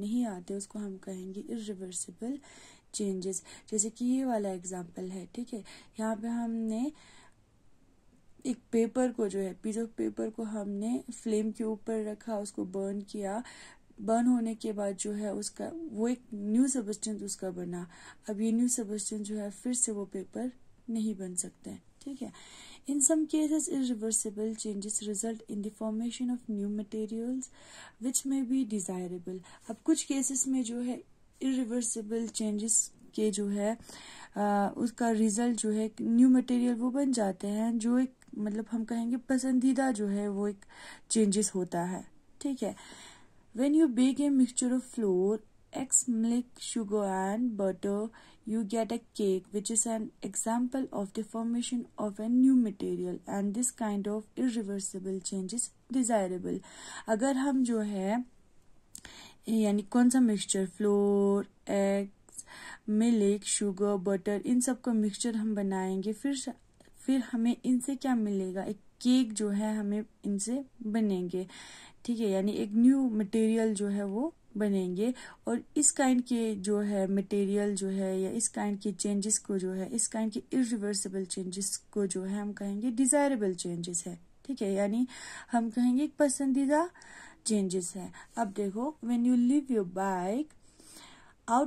नहीं आते उसको हम कहेंगे इरिवर्सिबल चेंजेस जैसे कि ये वाला एग्जाम्पल है ठीक है यहाँ पे हमने एक पेपर को जो है पीस ऑफ पेपर को हमने फ्लेम के ऊपर रखा उसको बर्न किया बर्न होने के बाद जो है उसका वो एक न्यू सबस्टेंस उसका बना अब ये न्यू सबस्टेंस जो है फिर से वो पेपर नहीं बन सकते हैं ठीक है in some cases irreversible changes result in the formation of new materials which may be desirable अब कुछ केसेस में जो है इरिवर्सिबल चेंजेस के जो है आ, उसका रिजल्ट जो है न्यू मटेरियल वो बन जाते हैं जो एक मतलब हम कहेंगे पसंदीदा जो है वो एक चेंजेस होता है ठीक है when you bake a mixture of flour X milk, sugar, and butter, you get a cake, which is an example of the formation of a new material. And this kind of irreversible change is desirable. अगर हम जो है यानी कौन सा mixture flour eggs milk sugar butter इन सब का मिक्सचर हम बनाएंगे फिर फिर हमें इनसे क्या मिलेगा एक केक जो है हमें इनसे बनेंगे ठीक है यानी एक न्यू मटेरियल जो है वो बनेंगे और इस काइंड के जो है मटेरियल जो है या इस काइंड के चेंजेस को जो है इस काइंड के इरिवर्सिबल चेंजेस को जो है हम कहेंगे डिज़ायरेबल चेंजेस है ठीक है यानी हम कहेंगे एक पसंदीदा चेंजेस है अब देखो when you leave your bike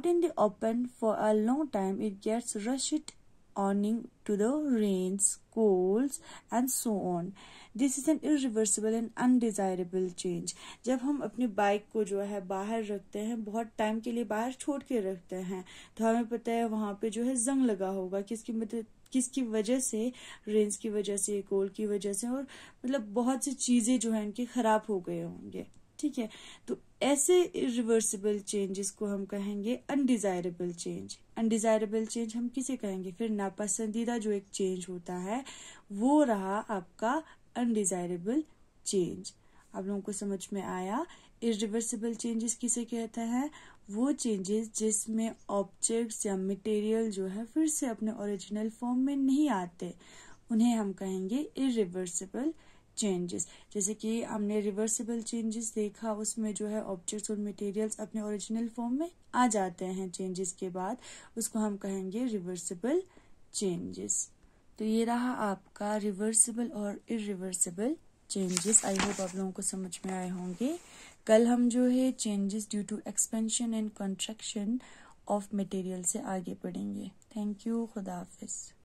in the open for a long time it gets rust it owing to the rains, colds, and so on. This is an irreversible and undesirable change जब हम अपनी bike को जो है बाहर रखते हैं बहुत टाइम के लिए बाहर छोड़ के रखते हैं तो हमें पता है वहां पे जो है जंग लगा होगा किसकी मदद किसकी वजह से रेंस की वजह से कोल की वजह से और मतलब बहुत सी चीजें जो है इनके खराब हो गए होंगे ठीक है तो ऐसे रिवर्सिबल चेंजेस को हम कहेंगे अनडिजायरेबल चेंज अनडिजायरेबल चेंज हम किसे कहेंगे फिर नापसंदीदा जो एक चेंज होता है वो रहा आपका अनडिजायरेबल चेंज आप लोगों को समझ में आया रिवर्सिबल चेंजेस किसे कहते हैं वो चेंजेस जिसमें ऑब्जेक्ट्स या मटेरियल जो है फिर से अपने ओरिजिनल फॉर्म में नहीं आते उन्हें हम कहेंगे रिवर्सिबल चेंजेस जैसे कि हमने रिवर्सिबल चेंजेस देखा उसमें जो है ऑब्जेक्ट्स और मटेरियल्स अपने ओरिजिनल फॉर्म में आ जाते हैं चेंजेस के बाद उसको हम कहेंगे रिवर्सिबल चेंजेस तो ये रहा आपका रिवर्सिबल और इरिवर्सिबल चेंजेस आई होप आप लोगों को समझ में आए होंगे कल हम जो है changes due to expansion and contraction of material से आगे बढ़ेंगे थैंक यू खुदा हाफिज़